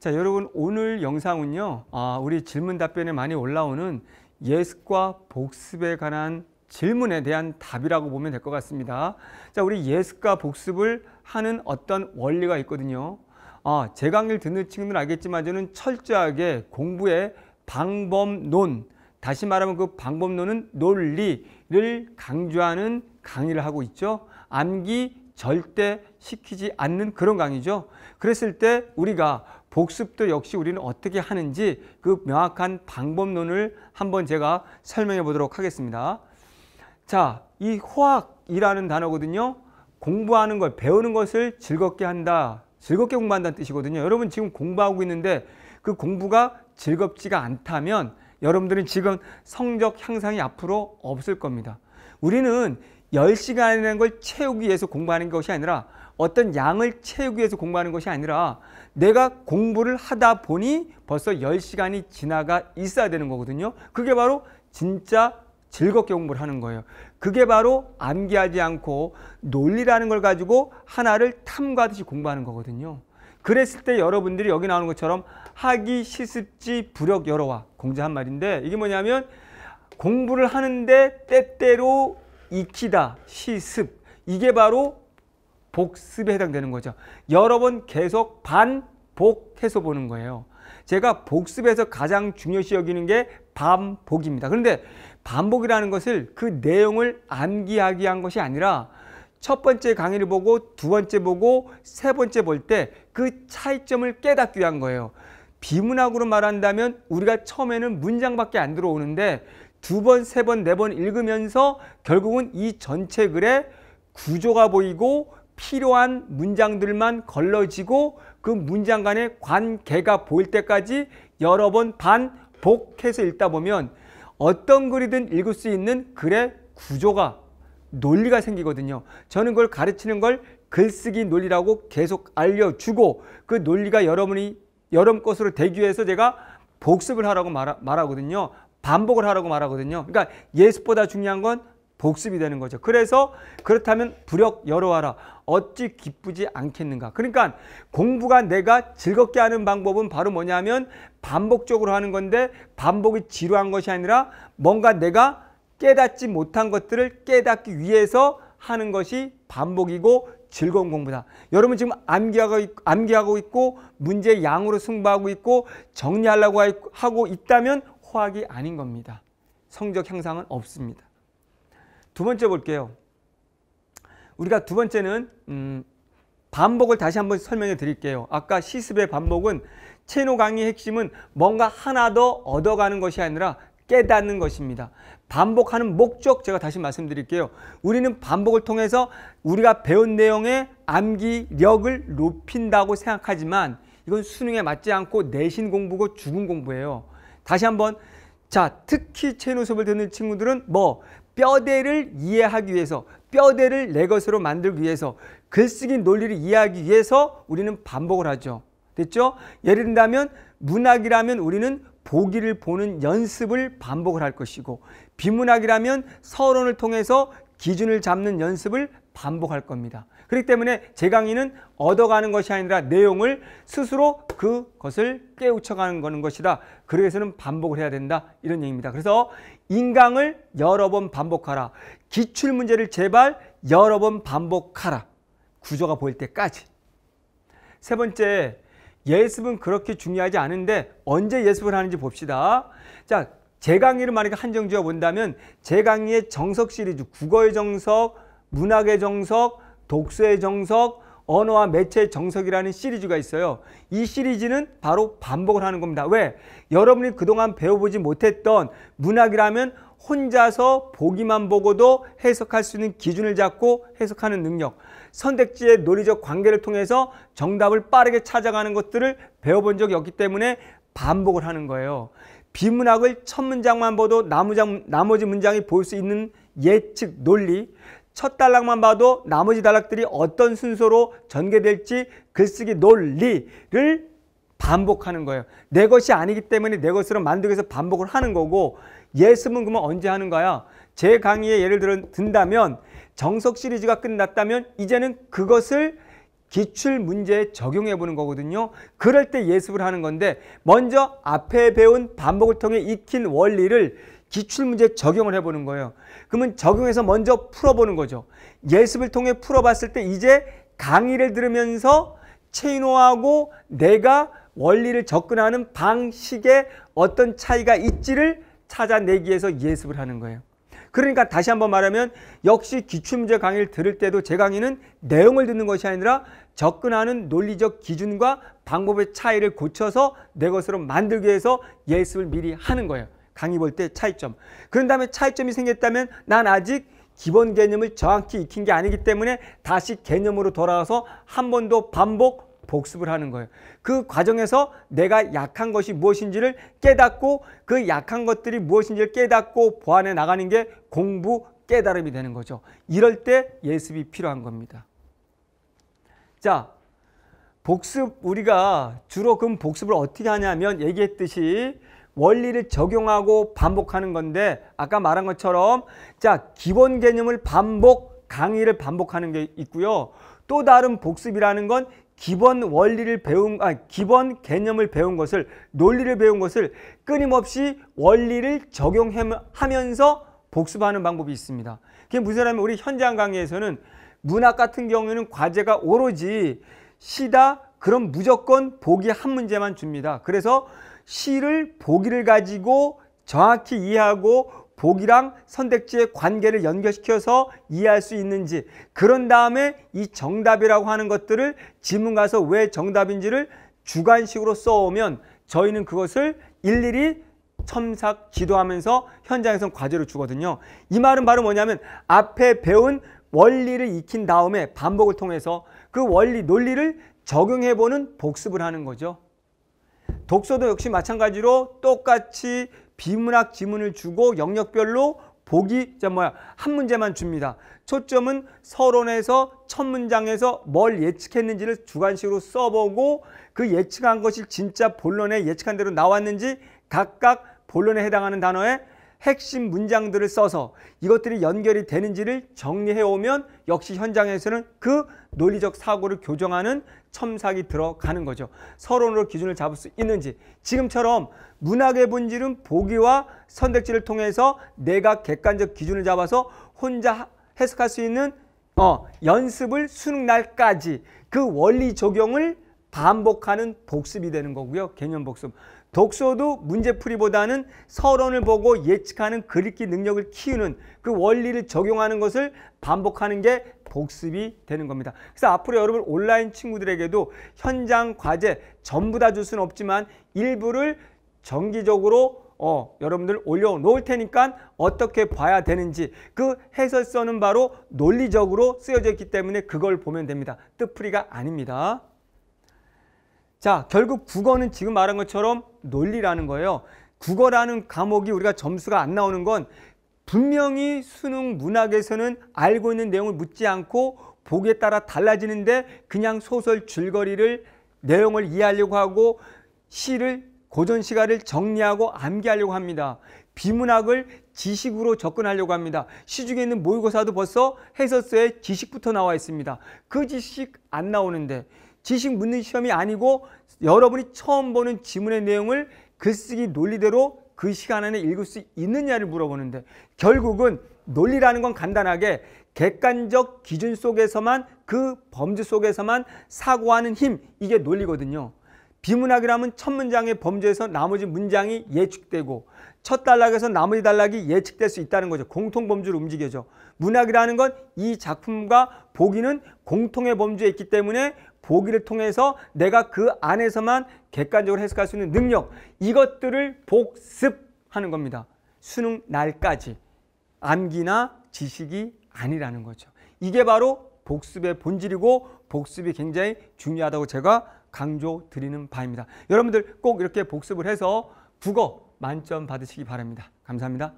자, 여러분 오늘 영상은요. 아, 우리 질문 답변에 많이 올라오는 예습과 복습에 관한 질문에 대한 답이라고 보면 될 것 같습니다. 자, 우리 예습과 복습을 하는 어떤 원리가 있거든요. 아, 제 강의를 듣는 친구들은 알겠지만 저는 철저하게 공부의 방법론, 다시 말하면 그 방법론은 논리를 강조하는 강의를 하고 있죠. 암기 절대 시키지 않는 그런 강의죠. 그랬을 때 우리가 복습도 역시 우리는 어떻게 하는지 그 명확한 방법론을 한번 제가 설명해 보도록 하겠습니다. 자, 이 호학이라는 단어거든요. 공부하는 걸, 배우는 것을 즐겁게 한다. 즐겁게 공부한다는 뜻이거든요. 여러분 지금 공부하고 있는데 그 공부가 즐겁지가 않다면 여러분들은 지금 성적 향상이 앞으로 없을 겁니다. 우리는 10시간이라는 걸 채우기 위해서 공부하는 것이 아니라 어떤 양을 채우기 위해서 공부하는 것이 아니라 내가 공부를 하다 보니 벌써 10시간이 지나가 있어야 되는 거거든요. 그게 바로 진짜 즐겁게 공부를 하는 거예요. 그게 바로 암기하지 않고 논리라는 걸 가지고 하나를 탐구하듯이 공부하는 거거든요. 그랬을 때 여러분들이 여기 나오는 것처럼 하기 시습지 부력 열어와 공자 한 말인데 이게 뭐냐면 공부를 하는데 때때로 익히다 시습 이게 바로 복습에 해당되는 거죠. 여러 번 계속 반복해서 보는 거예요. 제가 복습에서 가장 중요시 여기는 게 반복입니다. 그런데 반복이라는 것을 그 내용을 암기하기 한 것이 아니라 첫 번째 강의를 보고 두 번째 보고 세 번째 볼 때 그 차이점을 깨닫기 위한 거예요. 비문학으로 말한다면 우리가 처음에는 문장밖에 안 들어오는데 두 번, 세 번, 네 번 읽으면서 결국은 이 전체 글의 구조가 보이고 필요한 문장들만 걸러지고 그 문장 간의 관계가 보일 때까지 여러 번 반복해서 읽다 보면 어떤 글이든 읽을 수 있는 글의 구조가 논리가 생기거든요. 저는 그걸 가르치는 걸 글쓰기 논리라고 계속 알려주고 그 논리가 여러분이 여러분 것으로 되기 위해서 제가 복습을 하라고 말하, 말하거든요. 반복을 하라고 말하거든요. 그러니까 예습보다 중요한 건 복습이 되는 거죠. 그래서 그렇다면 부력 열어와라 어찌 기쁘지 않겠는가. 그러니까 공부가 내가 즐겁게 하는 방법은 바로 뭐냐면 반복적으로 하는 건데 반복이 지루한 것이 아니라 뭔가 내가 깨닫지 못한 것들을 깨닫기 위해서 하는 것이 반복이고 즐거운 공부다. 여러분 지금 암기하고, 있 암기하고 있고 문제 양으로 승부하고 있고 정리하려고 하고 있다면 호학이 아닌 겁니다. 성적 향상은 없습니다. 두 번째 볼게요. 우리가 두 번째는 음, 반복을 다시 한 번 설명해 드릴게요. 아까 시습의 반복은 체노 강의 핵심은 뭔가 하나 더 얻어가는 것이 아니라 깨닫는 것입니다. 반복하는 목적 제가 다시 말씀드릴게요. 우리는 반복을 통해서 우리가 배운 내용의 암기력을 높인다고 생각하지만 이건 수능에 맞지 않고 내신 공부고 죽은 공부예요. 다시 한번 자 특히 체노 수업을 듣는 친구들은 뭐 뼈대를 이해하기 위해서 뼈대를 내 것으로 만들기 위해서 글쓰기 논리를 이해하기 위해서 우리는 반복을 하죠. 됐죠? 예를 든다면 문학이라면 우리는 보기를 보는 연습을 반복을 할 것이고 비문학이라면 서론을 통해서 기준을 잡는 연습을 반복할 겁니다. 그렇기 때문에 제 강의는 얻어가는 것이 아니라 내용을 스스로 그것을 깨우쳐가는 거는 것이다. 그래서는 반복을 해야 된다. 이런 얘기입니다. 그래서 인강을 여러 번 반복하라. 기출문제를 제발 여러 번 반복하라. 구조가 보일 때까지. 세 번째, 예습은 그렇게 중요하지 않은데 언제 예습을 하는지 봅시다. 자, 제 강의를 만약에 한정 지어 본다면 제 강의의 정석 시리즈, 국어의 정석, 문학의 정석, 독서의 정석, 언어와 매체의 정석이라는 시리즈가 있어요. 이 시리즈는 바로 반복을 하는 겁니다. 왜? 여러분이 그동안 배워보지 못했던 문학이라면 혼자서 보기만 보고도 해석할 수 있는 기준을 잡고 해석하는 능력, 선택지의 논리적 관계를 통해서 정답을 빠르게 찾아가는 것들을 배워본 적이 없기 때문에 반복을 하는 거예요. 비문학을 첫 문장만 봐도 나머지 문장이 볼 수 있는 예측 논리, 첫 단락만 봐도 나머지 단락들이 어떤 순서로 전개될지 글쓰기 논리를 반복하는 거예요. 내 것이 아니기 때문에 내 것으로 만들기 위해서 반복을 하는 거고 예습은 그러면 언제 하는 거야? 제 강의에 예를 들어 든다면 정석 시리즈가 끝났다면 이제는 그것을 기출 문제에 적용해 보는 거거든요. 그럴 때 예습을 하는 건데 먼저 앞에 배운 반복을 통해 익힌 원리를 기출문제 적용을 해보는 거예요. 그러면 적용해서 먼저 풀어보는 거죠. 예습을 통해 풀어봤을 때 이제 강의를 들으면서 체인호하고 내가 원리를 접근하는 방식에 어떤 차이가 있지를 찾아내기 위해서 예습을 하는 거예요. 그러니까 다시 한번 말하면 역시 기출문제 강의를 들을 때도 제 강의는 내용을 듣는 것이 아니라 접근하는 논리적 기준과 방법의 차이를 고쳐서 내 것으로 만들기 위해서 예습을 미리 하는 거예요. 강의 볼 때 차이점. 그런 다음에 차이점이 생겼다면 난 아직 기본 개념을 정확히 익힌 게 아니기 때문에 다시 개념으로 돌아와서 한 번 더 반복 복습을 하는 거예요. 그 과정에서 내가 약한 것이 무엇인지를 깨닫고 그 약한 것들이 무엇인지를 깨닫고 보완해 나가는 게 공부 깨달음이 되는 거죠. 이럴 때 예습이 필요한 겁니다. 자, 복습 우리가 주로 그럼 복습을 어떻게 하냐면 얘기했듯이 원리를 적용하고 반복하는 건데 아까 말한 것처럼 자 기본 개념을 반복 강의를 반복하는 게 있고요. 또 다른 복습이라는 건 기본 원리를 배운 아 기본 개념을 배운 것을 논리를 배운 것을 끊임없이 원리를 적용하면서 복습하는 방법이 있습니다. 그게 무슨 말이냐면 우리 현장 강의에서는 문학 같은 경우에는 과제가 오로지 시다 그럼 무조건 보기 한 문제만 줍니다. 그래서 시를 보기를 가지고 정확히 이해하고 보기랑 선택지의 관계를 연결시켜서 이해할 수 있는지 그런 다음에 이 정답이라고 하는 것들을 지문 가서 왜 정답인지를 주관식으로 써오면 저희는 그것을 일일이 첨삭 지도하면서 현장에서 과제를 주거든요. 이 말은 바로 뭐냐면 앞에 배운 원리를 익힌 다음에 반복을 통해서 그 원리 논리를 적용해보는 복습을 하는 거죠. 독서도 역시 마찬가지로 똑같이 비문학 지문을 주고 영역별로 보기 자 뭐야 한 문제만 줍니다. 초점은 서론에서 첫 문장에서 뭘 예측했는지를 주관식으로 써보고 그 예측한 것이 진짜 본론에 예측한 대로 나왔는지 각각 본론에 해당하는 단어에 핵심 문장들을 써서 이것들이 연결이 되는지를 정리해 오면 역시 현장에서는 그 논리적 사고를 교정하는 첨삭이 들어가는 거죠. 서론으로 기준을 잡을 수 있는지 지금처럼 문학의 본질은 보기와 선택지를 통해서 내가 객관적 기준을 잡아서 혼자 해석할 수 있는 어, 연습을 수능 날까지 그 원리 적용을 반복하는 복습이 되는 거고요. 개념 복습. 독서도 문제풀이보다는 서론을 보고 예측하는 글읽기 능력을 키우는 그 원리를 적용하는 것을 반복하는 게 복습이 되는 겁니다. 그래서 앞으로 여러분 온라인 친구들에게도 현장 과제 전부 다 줄 수는 없지만 일부를 정기적으로 어, 여러분들 올려놓을 테니까 어떻게 봐야 되는지 그 해설서는 바로 논리적으로 쓰여져 있기 때문에 그걸 보면 됩니다. 뜻풀이가 아닙니다. 자, 결국 국어는 지금 말한 것처럼 논리라는 거예요. 국어라는 과목이 우리가 점수가 안 나오는 건 분명히 수능 문학에서는 알고 있는 내용을 묻지 않고 보기에 따라 달라지는데 그냥 소설 줄거리를 내용을 이해하려고 하고 시를 고전 시가를 정리하고 암기하려고 합니다. 비문학을 지식으로 접근하려고 합니다. 시중에 있는 모의고사도 벌써 해설서에 지식부터 나와 있습니다. 그 지식 안 나오는데 지식 묻는 시험이 아니고 여러분이 처음 보는 지문의 내용을 글쓰기 논리대로 그 시간 안에 읽을 수 있느냐를 물어보는데 결국은 논리라는 건 간단하게 객관적 기준 속에서만 그 범주 속에서만 사고하는 힘 이게 논리거든요. 비문학이라면 첫 문장의 범주에서 나머지 문장이 예측되고 첫 단락에서 나머지 단락이 예측될 수 있다는 거죠. 공통 범주로 움직여죠. 문학이라는 건 이 작품과 보기는 공통의 범주에 있기 때문에 보기를 통해서 내가 그 안에서만 객관적으로 해석할 수 있는 능력 이것들을 복습하는 겁니다. 수능 날까지 암기나 지식이 아니라는 거죠. 이게 바로 복습의 본질이고 복습이 굉장히 중요하다고 제가 강조 드리는 바입니다. 여러분들 꼭 이렇게 복습을 해서 국어 만점 받으시기 바랍니다. 감사합니다.